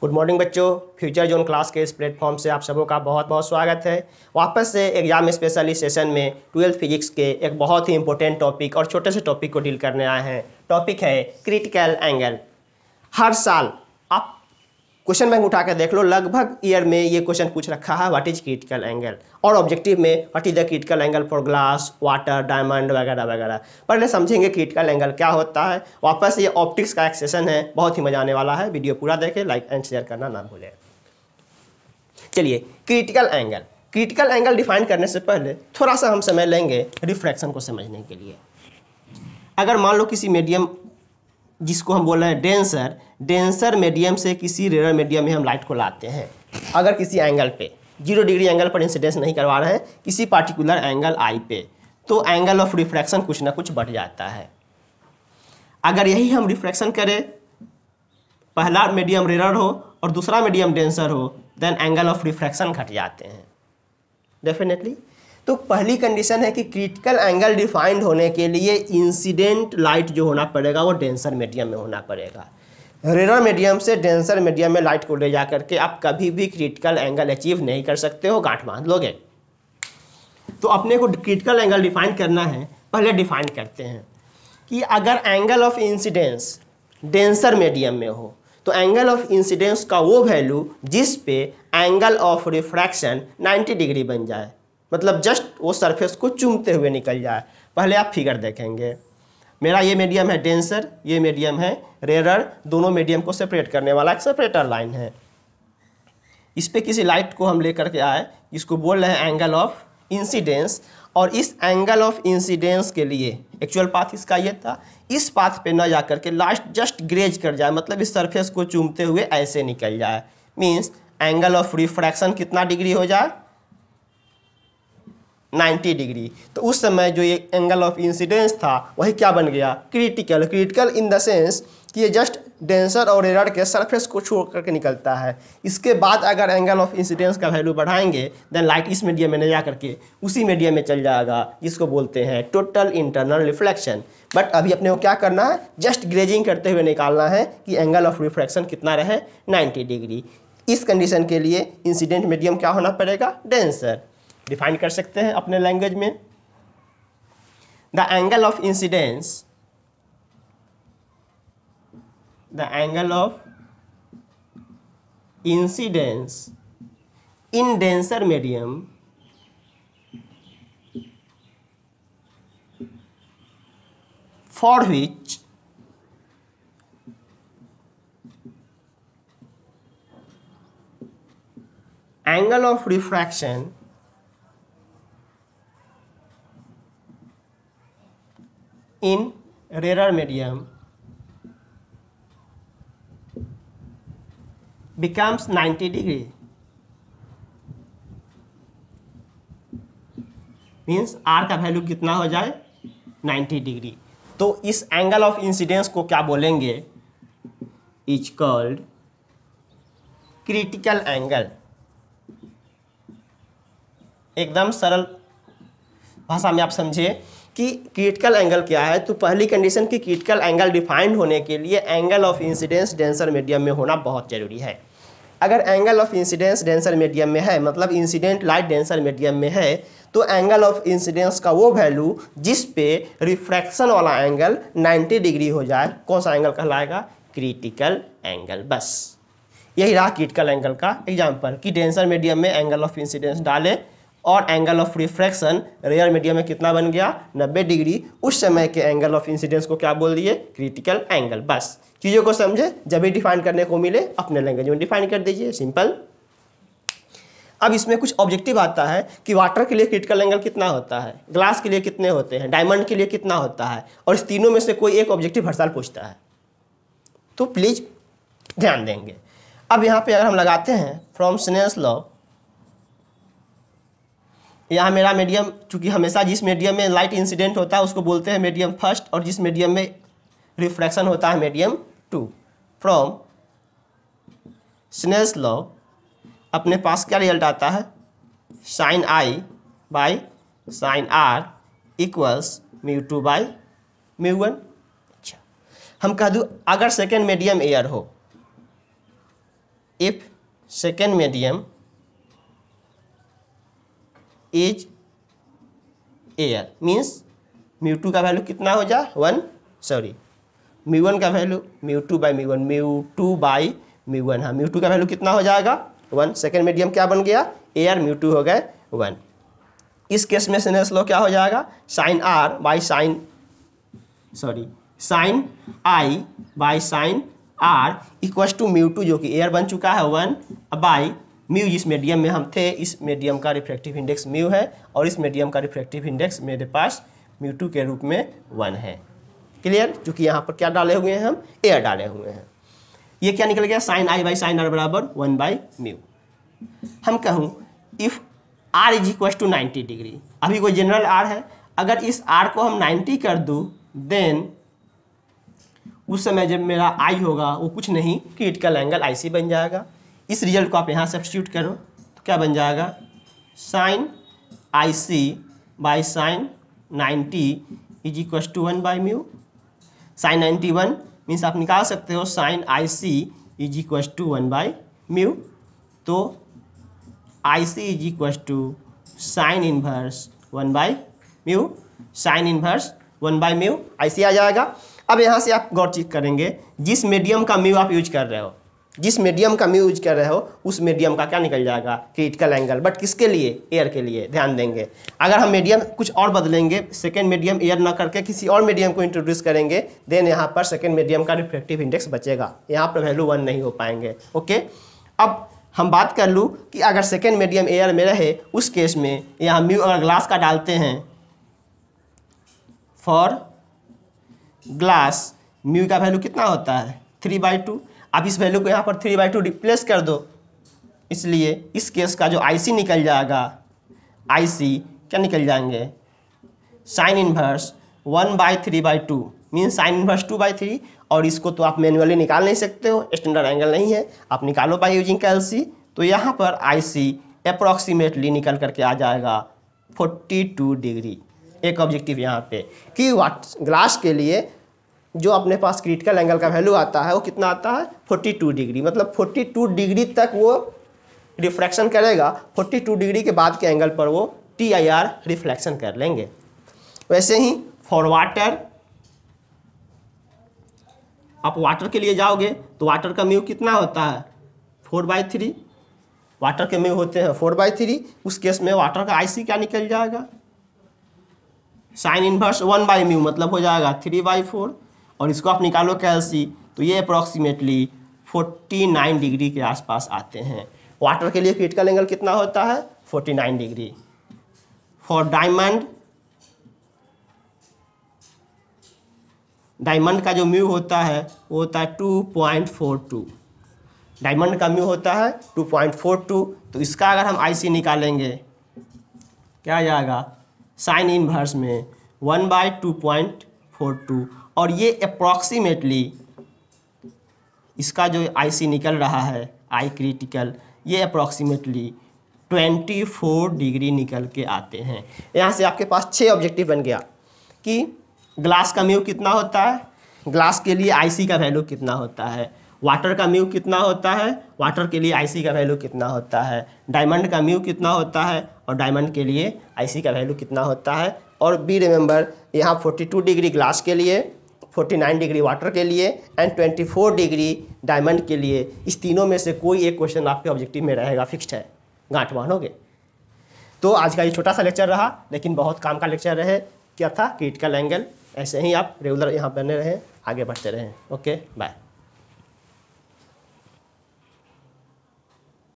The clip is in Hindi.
गुड मॉर्निंग बच्चों फ्यूचर जोन क्लास के इस प्लेटफॉर्म से आप सबों का बहुत बहुत स्वागत है वापस से एग्जाम स्पेशली सेशन में ट्वेल्थ फिजिक्स के एक बहुत ही इंपॉर्टेंट टॉपिक और छोटे से टॉपिक को डील करने आए हैं टॉपिक है क्रिटिकल एंगल हर साल आप क्वेश्चन बैंक उठा कर देख लो लगभग ईयर में ये क्वेश्चन पूछ रखा है व्हाट इज क्रिटिकल एंगल और ऑब्जेक्टिव में what is the critical angle for glass water diamond वगैरह वगैरह पहले समझेंगे क्रिटिकल एंगल क्या होता है वापस ये ऑप्टिक्स का एक सेशन है बहुत ही मजा आने वाला है वीडियो पूरा देखें लाइक एंड शेयर करना ना भूलें चलिए critical angle critical angle define करने से पहले थोड़ा सा हम समय लेंगे रिफ्रैक्शन को समझने के लिए अगर मान लो किसी मीडियम जिसको हम बोल रहे हैं डेंसर डेंसर मीडियम से किसी रेयर मीडियम में हम लाइट को लाते हैं अगर किसी एंगल पे जीरो डिग्री एंगल पर इंसिडेंस नहीं करवा रहे हैं किसी पार्टिकुलर एंगल आई पे तो एंगल ऑफ रिफ्रैक्शन कुछ ना कुछ बढ़ जाता है अगर यही हम रिफ्रैक्शन करें पहला मीडियम रेयर हो और दूसरा मीडियम डेंसर हो देन एंगल ऑफ रिफ्रैक्शन घट जाते हैं डेफिनेटली तो पहली कंडीशन है कि क्रिटिकल एंगल डिफाइंड होने के लिए इंसिडेंट लाइट जो होना पड़ेगा वो डेंसर मीडियम में होना पड़ेगा रेरा मीडियम से डेंसर मीडियम में लाइट को ले जा करके आप कभी भी क्रिटिकल एंगल अचीव नहीं कर सकते हो गांठ बांध लोगे तो अपने को क्रिटिकल एंगल डिफाइन करना है पहले डिफाइन करते हैं कि अगर angle of incidence denser medium में हो तो एंगल ऑफ इंसिडेंस का वो वैल्यू जिस पे एंगल ऑफ रिफ्रैक्शन 90 डिग्री बन जाए मतलब जस्ट वो सरफेस को चूमते हुए निकल जाए पहले आप फिगर देखेंगे मेरा ये मीडियम है डेंसर ये मीडियम है रेरर दोनों मीडियम को सेपरेट करने वाला एक सेपरेटर लाइन है इस पर किसी लाइट को हम लेकर के आए इसको बोल रहे हैं एंगल ऑफ इंसिडेंस और इस एंगल ऑफ इंसिडेंस के लिए एक्चुअल पाथ इसका ये था इस पाथ पे न जा करके लास्ट जस्ट ग्रेज कर जाए मतलब इस सरफेस को चूमते हुए ऐसे निकल जाए मीन्स एंगल ऑफ रिफ्रैक्शन कितना डिग्री हो जाए 90 डिग्री तो उस समय जो ये एंगल ऑफ इंसिडेंस था वही क्या बन गया critical critical in the sense कि ये जस्ट डेंसर और एरर के सरफेस को छोड़ करके निकलता है इसके बाद अगर एंगल ऑफ इंसिडेंस का वैल्यू बढ़ाएंगे देन लाइट इस मीडियम में नहीं जा करके उसी मीडियम में चल जाएगा जिसको बोलते हैं टोटल इंटरनल रिफ्लेक्शन बट अभी अपने को क्या करना है जस्ट ग्रेजिंग करते हुए निकालना है कि एंगल ऑफ रिफ्लेक्शन कितना रहे नाइन्टी डिग्री इस कंडीशन के लिए इंसिडेंट मीडियम क्या होना पड़ेगा डेंसर डिफाइन कर सकते हैं अपने लैंग्वेज में the angle of incidence the angle of incidence in denser medium for which angle of refraction in rarer medium becomes 90 degree means R का वैल्यू कितना हो जाए 90 डिग्री तो इस एंगल ऑफ इंसिडेंस को क्या बोलेंगे इज कॉल्ड क्रिटिकल एंगल एकदम सरल भाषा में आप समझे कि क्रिटिकल एंगल क्या है तो पहली कंडीशन की क्रिटिकल एंगल डिफाइंड होने के लिए angle of incidence denser medium में होना बहुत ज़रूरी है अगर angle of incidence denser medium में है मतलब इंसिडेंट लाइट डेंसर मीडियम में है तो एंगल ऑफ इंसिडेंस का वो वैल्यू जिस पे रिफ्रैक्शन वाला एंगल 90 डिग्री हो जाए कौन सा एंगल कहलाएगा क्रिटिकल एंगल बस यही रहा क्रिटिकल एंगल का एग्जाम्पल कि डेंसर मीडियम में एंगल ऑफ इंसिडेंस डालें और angle of refraction rare media में कितना बन गया 90 डिग्री उस समय के एंगल ऑफ इंसिडेंस को क्या बोल दिए क्रिटिकल एंगल बस चीज़ों को समझे जब भी डिफाइन करने को मिले अपने लैंग्वेज में डिफाइन कर दीजिए सिंपल अब इसमें कुछ ऑब्जेक्टिव आता है कि वाटर के लिए क्रिटिकल एंगल कितना होता है ग्लास के लिए कितने होते हैं डायमंड के लिए कितना होता है और इस तीनों में से कोई एक ऑब्जेक्टिव हर साल पूछता है तो प्लीज़ ध्यान देंगे अब यहाँ पे अगर हम लगाते हैं फ्रॉम स्नेस लॉ यहाँ मेरा मीडियम चूँकि हमेशा जिस मीडियम में लाइट इंसिडेंट होता है उसको बोलते हैं मीडियम फर्स्ट और जिस मीडियम में रिफ्रैक्शन होता है medium two from Snell's law अपने पास क्या रिजल्ट आता है sine i by sine r equals mu two by mu one अच्छा हम कह दूँ अगर सेकेंड मीडियम एयर हो if second medium is air means mu two का वैल्यू कितना हो जा वन सॉरी म्यू वन का value mu two by mu one mu two by mu one हाँ म्यू टू का वैल्यू कितना हो जाएगा वन सेकेंड मीडियम क्या बन गया एयर म्यू टू हो गए वन इस केस में सिनेस लो क्या हो जाएगा sine r by sine sorry sine i by sine r equals to mu two जो कि एयर बन चुका है वन बाई म्यू जिस मीडियम में हम थे इस मीडियम का रिफ्रैक्टिव इंडेक्स म्यू है और इस मीडियम का रिफ्रैक्टिव इंडेक्स मेरे पास म्यू टू के रूप में वन है क्लियर क्योंकि यहाँ पर क्या डाले हुए हैं हम एयर डाले हुए हैं ये क्या निकल गया sine i by sine r बराबर वन बाई म्यू हम कहूँ if r is equal to ninety degree अभी कोई जनरल आर है अगर इस आर को हम नाइन्टी कर दूँ देन उस समय जब मेरा आई होगा वो कुछ नहीं क्रिटिकल एंगल आईसी बन जाएगा इस रिजल्ट को आप यहाँ सब्सिट्यूट करो तो क्या बन जाएगा sine i c by sine ninety is equal to one by mu sine ninety one means आप निकाल सकते हो sine i c is equal to one by mu तो i c is equal to sine inverse one by mu sine inverse one by mu i c आ जाएगा अब यहाँ से आप गौर चीज करेंगे जिस मीडियम का म्यू आप यूज कर रहे हो जिस मीडियम का म्यू यूज कर रहे हो उस मीडियम का क्या निकल जाएगा क्रिटिकल एंगल बट किसके लिए एयर के लिए ध्यान देंगे अगर हम मीडियम कुछ और बदलेंगे सेकेंड मीडियम एयर ना करके किसी और मीडियम को इंट्रोड्यूस करेंगे देन यहाँ पर सेकेंड मीडियम का रिफ्लेक्टिव इंडेक्स बचेगा यहाँ पर वैल्यू वन नहीं हो पाएंगे ओके अब हम बात कर लूँ कि अगर सेकेंड मीडियम एयर में रहे उस केस में यहाँ म्यू अगर ग्लास का डालते हैं फॉर ग्लास म्यू का वैल्यू कितना होता है थ्री बाई टू अब इस वैल्यू को यहाँ पर थ्री बाई टू रिप्लेस कर दो इसलिए इस केस का जो आईसी निकल जाएगा आईसी क्या निकल जाएंगे sine inverse one by three by two mean sine inverse two by three और इसको तो आप मैनुअली निकाल नहीं सकते हो स्टैंडर्ड एंगल नहीं है आप निकालो बाई यूजिंग कैल तो यहाँ पर आई सी अप्रॉक्सीमेटली निकल करके आ जाएगा फोर्टी टू डिग्री एक ऑब्जेक्टिव यहाँ पे कि वाट ग्लास के लिए जो अपने पास क्रिटिकल एंगल का वैल्यू आता है वो कितना आता है 42 डिग्री मतलब 42 डिग्री तक वो रिफ्लेक्शन करेगा 42 डिग्री के बाद के एंगल पर वो टी आई आर रिफ्लेक्शन कर लेंगे वैसे ही फॉर वाटर आप वाटर के लिए जाओगे तो वाटर का म्यू कितना होता है फोर बाई थ्री वाटर के म्यू होते हैं फोर बाई थ्री उस केस में वाटर का आईसी क्या निकल जाएगा sine inverse one by mu मतलब हो जाएगा थ्री बाई फोर और इसको आप निकालो कैलसी तो ये अप्रॉक्सीमेटली 49 डिग्री के आसपास आते हैं वाटर के लिए क्रिटिकल एंगल कितना होता है 49 डिग्री फॉर डायमंड डायमंड का जो म्यू होता है वो होता है 2.42 डायमंड का म्यू होता है 2.42 तो इसका अगर हम आईसी निकालेंगे क्या जाएगा साइन इनवर्स में one by two point four two और ये अप्रॉक्सीमेटली इसका जो आईसी निकल रहा है आई क्रिटिकल ये अप्रॉक्सीमेटली 24 डिग्री निकल के आते हैं यहाँ से आपके पास छः ऑब्जेक्टिव बन गया कि ग्लास का म्यू कितना होता है ग्लास के लिए आईसी का वैल्यू कितना होता है वाटर का म्यू कितना होता है वाटर के लिए आईसी का वैल्यू कितना होता है डायमंड का म्यू कितना होता है और डायमंड के लिए आईसी का वैल्यू कितना होता है और बी रिमेंबर यहाँ 42 डिग्री ग्लास के लिए 49 डिग्री वाटर के लिए एंड 24 डिग्री डायमंड के लिए इस तीनों में से कोई एक क्वेश्चन आपके ऑब्जेक्टिव में रहेगा फिक्स्ड है गांठ मानोगे तो आज का ये छोटा सा लेक्चर रहा लेकिन बहुत काम का लेक्चर रहे क्या था क्रिटिकल एंगल ऐसे ही आप रेगुलर यहाँ बने रहें आगे बढ़ते रहें ओके बाय